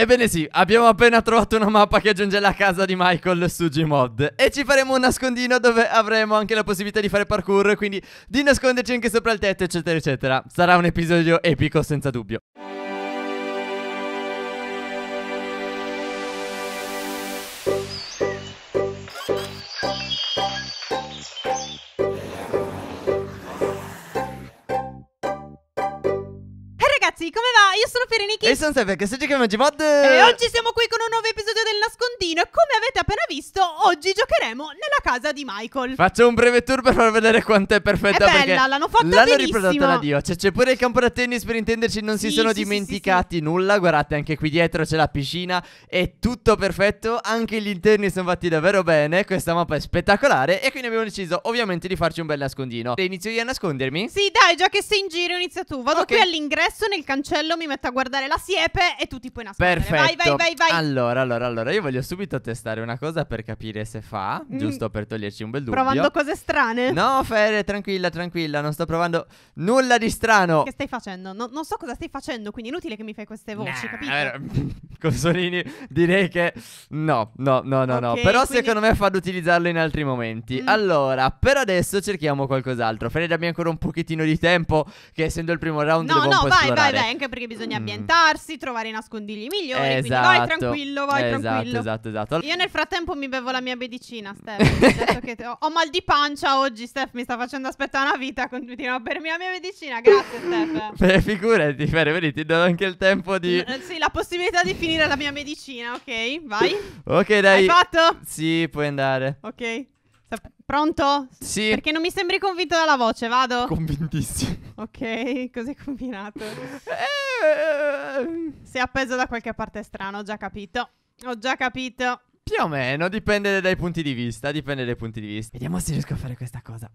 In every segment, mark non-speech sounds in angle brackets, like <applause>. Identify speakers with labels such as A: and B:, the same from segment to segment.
A: Ebbene sì, abbiamo appena trovato una mappa che aggiunge la casa di Michael su Gmod E ci faremo un nascondino dove avremo anche la possibilità di fare parkour Quindi di nasconderci anche sopra il tetto eccetera eccetera Sarà un episodio epico senza dubbio
B: ragazzi, come va? Io sono Fereniki E sono
A: Sefe, che se giochiamo oggi mod E oggi
B: siamo qui con un nuovo episodio del nascondino E come avete appena visto, oggi giocheremo nella casa di Michael Faccio
A: un breve tour per far vedere quanto è perfetta È bella, l'hanno fatta L'hanno riprodotta da Dio Cioè c'è pure il campo da tennis per intenderci, non sì, si sono sì, dimenticati sì, nulla Guardate anche qui dietro c'è la piscina È tutto perfetto, anche gli interni sono fatti davvero bene Questa mappa è spettacolare E quindi abbiamo deciso ovviamente di farci un bel nascondino e Inizio io a nascondermi?
B: Sì dai, già che sei in giro inizia tu Vado okay. qui all'ingresso nel il cancello, mi metto a guardare la siepe e tu ti puoi nascondere. Perfetto. Vai, vai, vai, vai.
A: Allora, allora, allora, io voglio subito testare una cosa per capire se fa, mm. giusto per toglierci un bel dubbio. Provando cose strane? No, Fere, tranquilla, tranquilla, non sto provando nulla di strano. Che
B: stai facendo? No, non so cosa stai facendo, quindi inutile che mi fai queste voci, nah, capito?
A: Allora, <laughs> Consolini, direi che no, no, no, no, okay, no. Però quindi... secondo me fa ad utilizzarlo in altri momenti. Mm. Allora, per adesso cerchiamo qualcos'altro. Fere, dammi ancora un pochettino di tempo che essendo il primo round no, devo no, un po' vai, esplorare fare. beh, anche perché bisogna mm.
B: ambientarsi, trovare i nascondigli migliori. Esatto. Quindi vai esatto, tranquillo, vai esatto, tranquillo. Esatto, esatto. Io nel frattempo mi bevo la mia medicina, Steph. <laughs> che ho, ho, mal di pancia oggi, Steph. Mi sta facendo aspettare una vita. Continuo a bermi la mia medicina. Grazie, Steph. <laughs>
A: Beh, figurati, Fere, vedi, ti do anche il tempo di. Eh,
B: sì, la possibilità di finire la mia medicina, ok? Vai.
A: ok, dai. Hai fatto? Sì, puoi andare.
B: Ok. Pronto? Sì. Perché non mi sembri convinto dalla voce, vado? Convintissimo. Ok, cos'è combinato? Ehm. Sei appeso da qualche parte strano, ho già capito. Ho già capito.
A: Più o meno, dipende dai punti di vista, dipende dai punti di vista. Vediamo se riesco a fare questa cosa.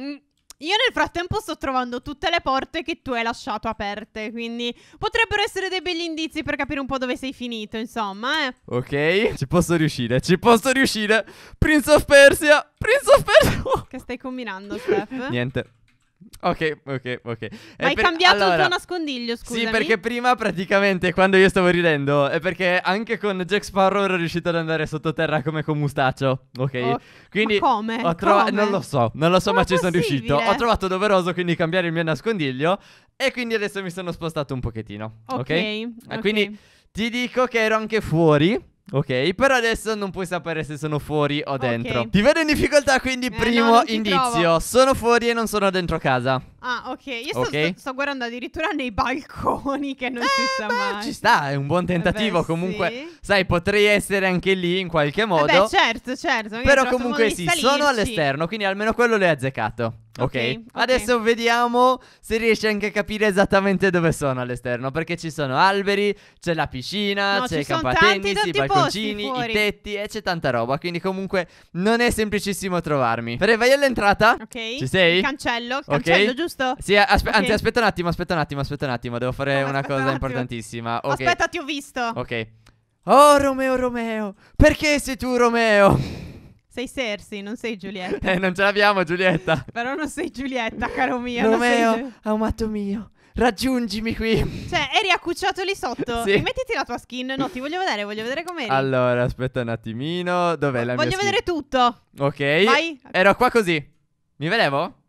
B: Mm. Io nel frattempo sto trovando tutte le porte che tu hai lasciato aperte, quindi potrebbero essere dei begli indizi per capire un po' dove sei finito, insomma, eh.
A: Ok, ci posso riuscire, ci posso riuscire.
B: Prince of Persia, Prince of Persia. che stai combinando, Steph?
A: Niente. Ok, ok, ok. Ma hai per... cambiato allora... il tuo nascondiglio, scusa. Sì, perché prima praticamente quando io stavo ridendo è perché anche con Jack Sparrow ero riuscito ad andare sottoterra come con Mustaccio, ok? Oh, quindi come? Ho trova... come? Non lo so, non lo so, come ma ci sono riuscito. Ho trovato doveroso quindi cambiare il mio nascondiglio e quindi adesso mi sono spostato un pochettino, ok? okay? Eh, okay. Quindi ti dico che ero anche fuori Ok, però adesso non puoi sapere se sono fuori o dentro. Okay. Ti vedo in difficoltà, quindi eh, primo no, indizio. Trovo. Sono fuori e non sono dentro casa.
B: Ah, ok. Io okay. Sto, sto, guardando addirittura nei balconi che non eh, si sa beh, mai. Ci
A: sta, è un buon eh tentativo. Beh, comunque, sì. sai, potrei essere anche lì in qualche modo. Eh beh,
B: certo, certo. Però comunque sì, salirci. sono all'esterno,
A: quindi almeno quello l'hai azzeccato. Okay.
B: ok, adesso okay. vediamo
A: se riesci anche a capire esattamente dove sono all'esterno. Perché ci sono alberi, c'è la piscina, no, c'è il campantennis, i balconcini, i tetti e c'è tanta roba. Quindi, comunque, non è semplicissimo trovarmi. Pre, vai all'entrata. Ok, ci sei? Il cancello, il cancello, okay. giusto? giusto? Sì, aspe- okay. anzi, aspetta un attimo, aspetta un attimo, aspetta un attimo. Devo fare no, una cosa un importantissima. Okay. Aspetta, ti ho visto. Ok. Oh, Romeo, Romeo. Perché sei tu, Romeo?
B: Sei Cersei, non sei Giulietta. eh, non
A: ce l'abbiamo, Giulietta.
B: Però non sei Giulietta, caro mio. Romeo, sei...
A: amato mio. Raggiungimi qui.
B: Cioè, eri accucciato lì sotto. Sì. mettiti la tua skin. No, ti voglio vedere, voglio vedere com'eri.
A: Allora, aspetta un attimino. Dov'è la voglio mia Voglio vedere
B: tutto. Ok.
A: Vai. Ero qua così. Mi vedevo?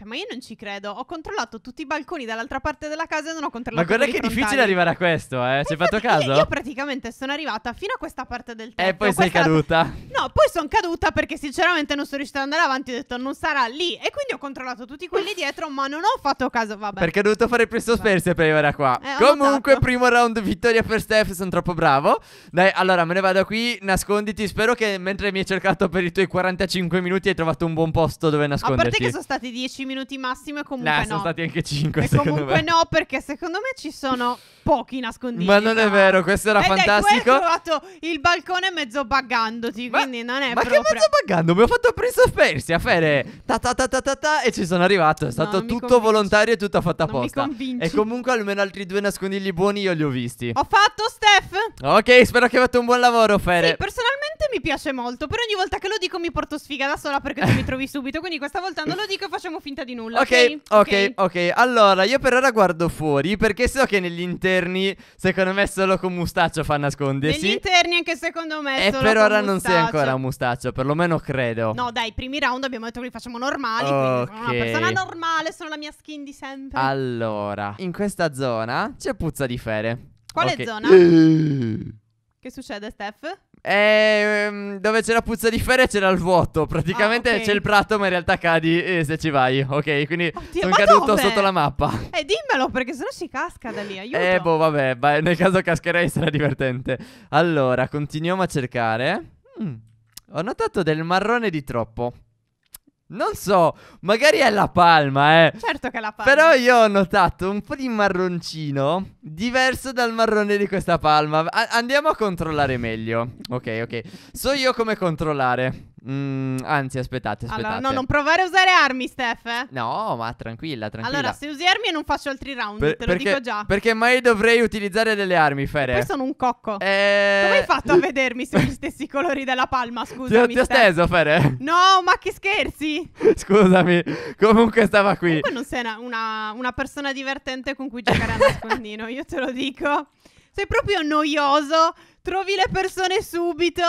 B: Cioè, ma io non ci credo. Ho controllato tutti i balconi dall'altra parte della casa e non ho controllato. Ma guarda che è difficile arrivare
A: a questo, eh. Ci hai fatto caso? Io, io,
B: praticamente sono arrivata fino a questa parte del eh, tetto. E poi sei caduta. La... <laughs> No, poi sono caduta perché sinceramente non sono riuscita ad andare avanti. Ho detto non sarà lì. E quindi ho controllato tutti quelli <laughs> dietro, ma non ho fatto caso. Vabbè. Perché ho
A: dovuto fare più sospense per arrivare a qua. Eh, Comunque, notato. primo round vittoria per Steph. Sono troppo bravo. Dai, allora me ne vado qui. Nasconditi. Spero che mentre mi hai cercato per i tuoi 45 minuti hai trovato un buon posto dove nasconderti. A parte che sono
B: stati 10 minuti minuti massimo e comunque no. sono stati
A: anche 5 E secondo comunque me. no,
B: perché secondo me ci sono pochi nascondigli. Ma non è vero, questo era Ed fantastico. Ho trovato il balcone mezzo buggandoti, ma, quindi non è ma proprio... Ma che mezzo
A: buggando? Mi ho fatto Prince of Persia, Fere. Ta ta ta ta ta, ta e ci sono arrivato. È stato no, tutto volontario e tutto fatto apposta. E comunque almeno altri due nascondigli buoni io li ho visti. Ho fatto, Steph. Ok, spero che fatto un buon lavoro, Fere. Sì,
B: personalmente mi piace molto, però ogni volta che lo dico mi porto sfiga da sola perché tu mi <laughs> trovi subito. Quindi questa volta non lo dico e facciamo finta di nulla. Ok, ok, ok.
A: okay. Allora, io per ora guardo fuori perché so che nell'interno interni, secondo me solo con Mustaccio fa nascondersi. Eh, Negli
B: interni anche secondo me E per ora non sei ancora un
A: Mustaccio, perlomeno credo. No,
B: dai, primi round abbiamo detto che li facciamo normali, okay. quindi sono una persona normale, sono la mia skin di sempre.
A: Allora, in questa zona c'è puzza di fere. Quale okay. zona? Eh.
B: che succede, Steph? Ehm,
A: dove c'è la puzza di ferro c'era il vuoto. Praticamente ah, okay. c'è il prato, ma in realtà cadi eh, se ci vai. Ok, quindi Oddio, sono caduto dove? sotto la mappa.
B: Eh, dimmelo, perché sennò si casca da lì. Aiuto. Eh,
A: boh, vabbè, beh, nel caso cascherei sarà divertente. Allora, continuiamo a cercare. Mm. Ho notato del marrone di troppo.
B: Non so,
A: magari è la palma, eh.
B: Certo che è la palma. Però io
A: ho notato un po' di marroncino diverso dal marrone di questa palma. A- andiamo a controllare meglio. Ok, ok. So io come controllare. Mm, anzi, aspettate, aspettate. Allora, no, non
B: provare a usare armi, Steph. Eh?
A: No, ma tranquilla, tranquilla. Allora, se
B: usi armi non faccio altri round, per, te lo dico già. Perché
A: mai dovrei utilizzare delle armi, Fere? Poi sono
B: un cocco. E... Eh, Come hai fatto a vedermi sugli <laughs> stessi colori della palma, scusami? Ti, ti ho steso, Fere? No, ma che scherzi? <laughs>
A: scusami, comunque stava qui. Comunque
B: non sei una, una, una persona divertente con cui giocare a nascondino, io te lo dico. Sei proprio noioso, trovi le persone subito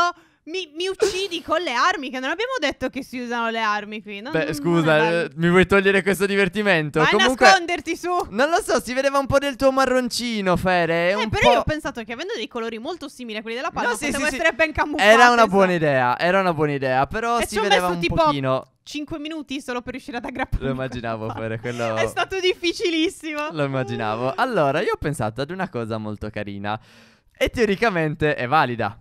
B: mi, mi, uccidi con le armi, che non abbiamo detto che si usano le armi qui. No, Beh, scusa,
A: eh, mi vuoi togliere questo divertimento? Vai Comunque,
B: nasconderti su. Non lo so, si vedeva un po' del tuo marroncino, Fere. Eh, però io ho pensato che avendo dei colori molto simili a quelli della palla, no, sì, sì, essere sì. ben camuffato. Era una buona
A: idea, era una buona idea, però e si vedeva un tipo... pochino.
B: 5 minuti solo per riuscire ad aggrappare. Lo
A: immaginavo fare quello. È
B: stato difficilissimo.
A: Lo immaginavo. Allora, io ho pensato ad una cosa molto carina. E teoricamente è valida.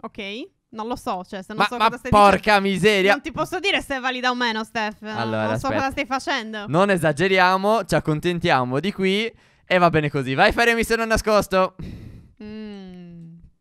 B: Ok. Non lo so, cioè, se non ma, so ma porca dicendo, miseria! Non ti posso dire se è valida o meno, Steph. Allora, non so aspetta. cosa stai facendo.
A: Non esageriamo, ci accontentiamo di qui. E va bene così. Vai, a fare missione nascosto.
B: Mmm,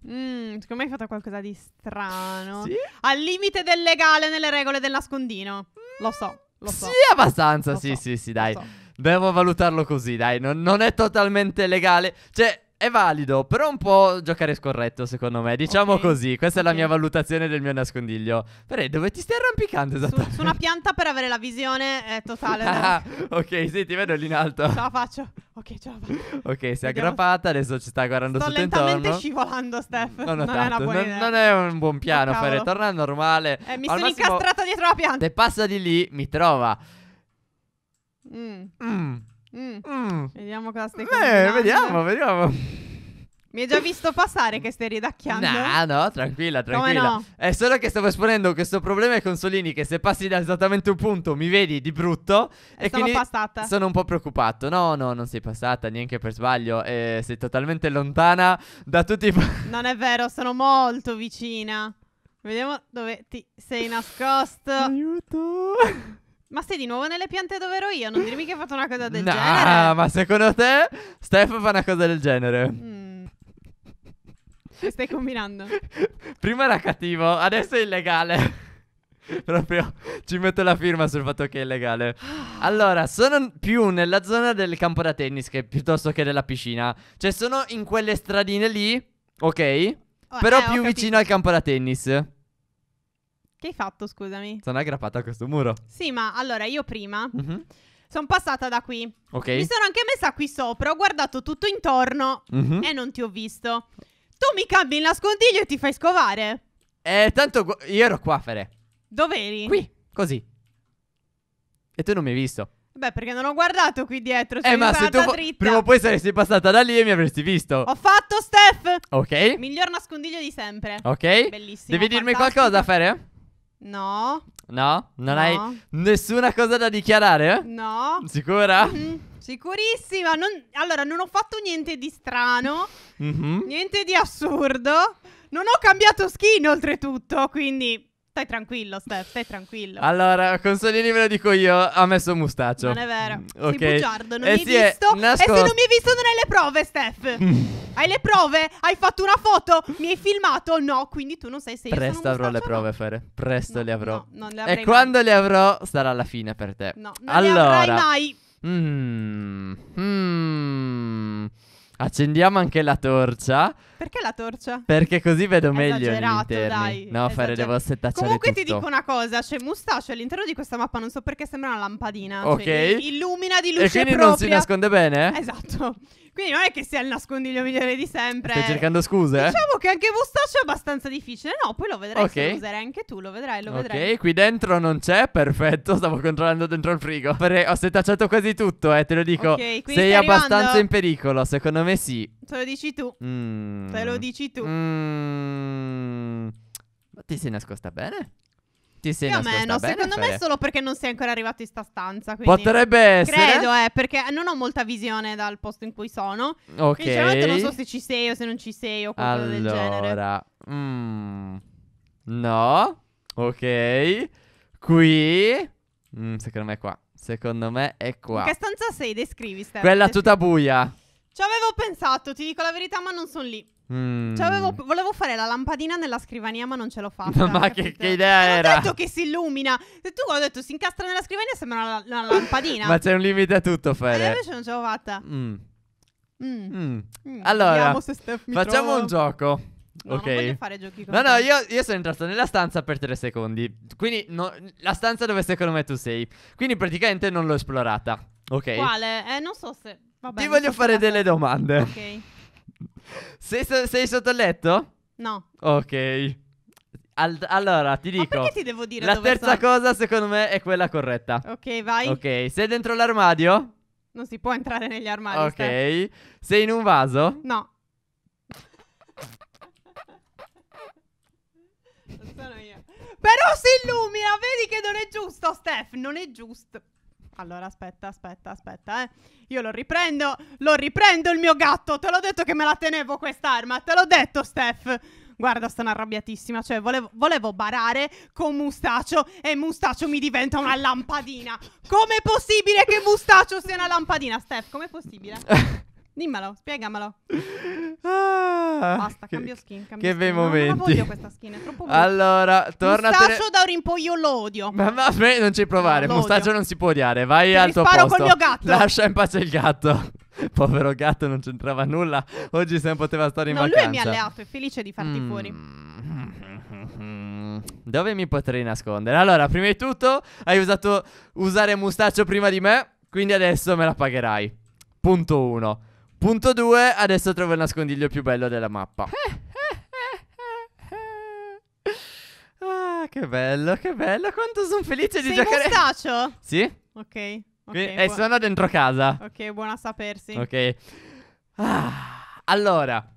B: Mm, mm secondo me hai fatto qualcosa di strano. Sì? Al limite del legale nelle regole del nascondino. Lo so, lo so. Sì,
A: abbastanza. Lo sì, so. sì, sì, dai. So. Devo valutarlo così, dai. Non, non è totalmente legale. Cioè è valido, però un po' giocare scorretto secondo me, diciamo okay. così, questa okay. è la mia valutazione del mio nascondiglio. Però dove ti stai arrampicando esattamente? Su, su
B: una pianta per avere la visione eh, totale. <laughs> ah,
A: ok, sì, ti vedo lì in alto. Ce la
B: faccio. Ok, ce la faccio.
A: <laughs> Ok, si è aggrappata, adesso ci sta guardando Sto tutto intorno. Sto lentamente
B: scivolando, Steph. Non, non, è, non, non
A: è un buon ah, piano oh, fare, torna normale. Eh, mi Al sono incastrata dietro la pianta. Se passa di lì, mi trova.
B: Mmm. Mm. mm. Mm. Mm. Vediamo cosa stai facendo. Eh, combinando. vediamo,
A: vediamo.
B: Mi hai già visto passare che stai ridacchiando?
A: No, no, tranquilla, tranquilla. no? È eh, solo che stavo esponendo questo problema ai consolini che se passi da esattamente un punto mi vedi di brutto. Eh, e, sono quindi passata. Sono un po' preoccupato. No, no, non sei passata neanche per sbaglio. Eh, sei totalmente lontana da
B: tutti i... non è vero, sono molto vicina. Vediamo dove ti sei nascosto. Aiuto. Ma sei di nuovo nelle piante dove ero io? Non dirmi che hai fatto una cosa del nah, genere.
A: Ah, ma secondo te Steph fa una cosa del genere?
B: Mm. Che stai combinando?
A: Prima era cattivo, adesso è illegale. <laughs> Proprio ci metto la firma sul fatto che è illegale. Allora, sono più nella zona del campo da tennis che piuttosto che della piscina. Cioè, sono in quelle stradine lì, ok? Oh, però eh, più vicino al campo da tennis.
B: Che hai fatto, scusami?
A: Sono aggrappata a questo muro.
B: Sì, ma allora io prima mm-hmm. sono passata da qui. Ok. Mi sono anche messa qui sopra, ho guardato tutto intorno mm-hmm. e non ti ho visto. Tu mi cambi il nascondiglio e ti fai scovare. Eh, tanto gu- io ero qua, Fere. Dove eri? Qui,
A: così. E tu non mi hai visto.
B: Beh, perché non ho guardato qui dietro. Eh, ma se tu fa-
A: prima o poi saresti passata da lì e mi avresti visto. Ho
B: fatto, Steph. Ok. Miglior nascondiglio di sempre. Ok. Bellissimo.
A: Devi fantastico. dirmi qualcosa, Fere?
B: No.
A: No? Non no. hai nessuna cosa da dichiarare? Eh?
B: No. Sicura? Mm-hmm. Sicurissima. Non... Allora, non ho fatto niente di strano, mm-hmm. niente di assurdo. Non ho cambiato skin oltretutto, quindi Stai tranquillo, Steph, stai tranquillo.
A: Allora, Consolini ve lo dico io, ha messo un mustaccio. Non è vero.
B: Mm, ok. Sei bugiardo, non e eh eh mi hai visto. Nascosto. E se non mi hai visto non hai le prove, Steph. <laughs> hai le prove? Hai fatto una foto? Mi hai filmato? No, quindi tu non sai se io Presto
A: sono avrò le prove, no. Fere. Presto no, le avrò.
B: No, le e quando le avrò
A: sarà la fine per te. No, non allora. le avrai mai. Mm. Mm. Accendiamo anche la torcia.
B: Perché la torcia? Perché così vedo meglio Esagerato, dai. No, fare devo settacciare Comunque tutto. ti dico una cosa, c'è Mustaccio all'interno di questa mappa, non so perché sembra una lampadina. Cioè, ok. Cioè, illumina di luce E quindi propria. non si nasconde bene? Esatto. Quindi non è che sia il nascondiglio migliore di sempre. Stai cercando
A: scuse? Diciamo
B: che anche Mustache è abbastanza difficile. No, poi lo vedrai. Ok. Userai anche tu, lo vedrai, lo vedrai. Ok,
A: qui dentro non c'è, perfetto. Stavo controllando dentro il frigo. Perché ho settacciato quasi tutto, eh, te lo dico. Ok, quindi Sei stai abbastanza arrivando? in pericolo, secondo me sì.
B: Te lo dici tu. Mm.
A: Te lo dici tu. Mm. Ma ti sei nascosta bene? Ti sei Più meno, bene, secondo Fede. me
B: solo perché non sei ancora arrivato in sta stanza. Potrebbe essere. Credo, eh, perché non ho molta visione dal posto in cui sono. Ok. Sinceramente cioè, non so se ci sei o se non ci sei o qualcosa allora, del
A: genere. Allora, mm, no. Ok. Qui. Mm, secondo me è qua. Secondo me è qua. In che
B: stanza sei? Descrivi, Stefano. Quella tutta buia pensato, ti dico la verità, ma non sono lì.
A: Mm. Cioè, avevo,
B: volevo fare la lampadina nella scrivania, ma non ce l'ho fatta. <laughs> ma
A: che, che, idea non era? Ho detto
B: che si illumina. Se tu ho detto si incastra nella scrivania, sembra una, una lampadina. ma
A: c'è un limite a tutto, eh, Fede. E invece
B: non ce l'ho fatta. Mm. Mm. mm. mm. Allora, facciamo trovo. un gioco. No, ok. voglio fare giochi con No, te. no, io,
A: io, sono entrato nella stanza per 3 secondi. Quindi, no, la stanza dove secondo me tu sei. Quindi, praticamente non l'ho esplorata. Ok.
B: Quale? Eh, non so se. Vabbè, Ti voglio fare delle domande. Ok.
A: Sei, sei sotto il letto? No. Ok. Al- allora, ti dico. Ma perché ti devo dire La dove terza sono? cosa, secondo me, è quella corretta. Ok, vai. Ok, sei dentro l'armadio?
B: Non si può entrare negli armadi. Ok. Steph.
A: Sei in un vaso?
B: No. <laughs> sono io. Però si illumina, vedi che non è giusto, Steph, non è giusto. Allora aspetta, aspetta, aspetta, eh. Io lo riprendo, lo riprendo il mio gatto. Te l'ho detto che me la tenevo quest'arma, te l'ho detto, Steph. Guarda, sono arrabbiatissima. Cioè, volevo, volevo, barare con Mustaccio e Mustaccio mi diventa una lampadina. Com'è possibile che Mustaccio sia una lampadina, Steph? Com'è possibile? <laughs> Dimmelo, spiegamelo. Ah, Basta, che, cambio skin. Cambio che skin. bei momenti. Non odio questa skin, è troppo brutta. Allora, torna. a Mustaccio da ora in poi io lo odio. Ma, ma non ci provare. No, Mustaccio
A: non si può odiare. Vai Ti al tuo posto. sparo col mio gatto. Lascia in pace il gatto. <laughs> Povero gatto, non c'entrava nulla. Oggi se ne poteva stare in no, vacanza. No, lui è mio alleato,
B: è felice di farti mm. fuori.
A: <laughs> Dove mi potrei nascondere? Allora, prima di tutto, hai usato usare mustaccio prima di me. Quindi adesso me la pagherai. Punto 1. Punto 2, adesso trovo il nascondiglio più bello della mappa. <laughs> ah, che bello, che bello,
B: quanto sono felice di Sei giocare. Sei <laughs> mustaccio? Sì. Ok. Okay, e sono dentro casa. Ok, buona sapersi.
A: Ok. Ah, allora,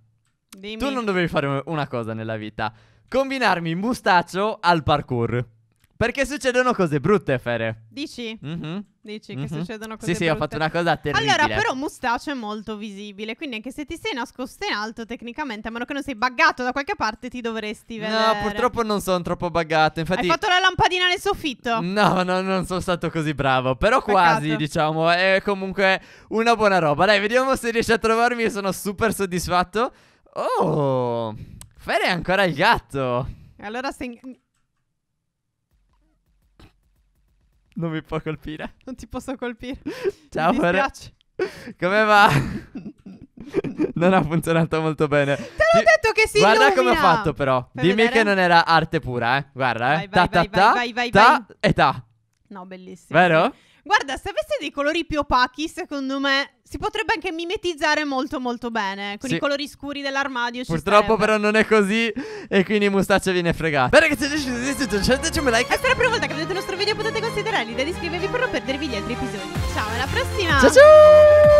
A: Dimmi. tu non dovevi fare una cosa nella vita. Combinarmi mustaccio al parkour. Perché succedono cose brutte, Fere. Dici? Mm -hmm. Dici che mm-hmm. succedono cose Sì, brutte. sì, ho fatto una cosa terribile. Allora, però
B: Mustache è molto visibile, quindi anche se ti sei nascosto in alto, tecnicamente, a meno che non sei buggato da qualche parte, ti dovresti vedere. No, purtroppo
A: non sono troppo buggato, infatti... Hai fatto la
B: lampadina nel soffitto? No,
A: no, non sono stato così bravo, però Peccato. quasi, diciamo, è comunque una buona roba. Dai, vediamo se riesci a trovarmi, io sono super soddisfatto. Oh, Fere è ancora il gatto. Allora, se Non mi può colpire. Non ti posso colpire. <laughs> Ciao, Mi dispiace. Come va? <laughs> non ha funzionato molto bene. Te l'ho Ti- detto che si Guarda come ho fatto però. Fai Dimmi vedere. che non era arte pura, eh. Guarda, eh. Vai, vai, ta ta vai, vai, ta vai, vai, ta e ta.
B: No, bellissimo. Vero? sì. Guarda, se avesse dei colori più opachi, secondo me si potrebbe anche mimetizzare molto molto bene. Con sì. i colori scuri dell'armadio. Purtroppo però
A: non è così e quindi Mustaccia viene fregata. Beh ragazzi, un
B: like. E per la prima volta che vedete il nostro video potete considerare l'idea di iscrivervi per non perdervi gli altri episodi. Ciao, alla prossima! Ciao ciao!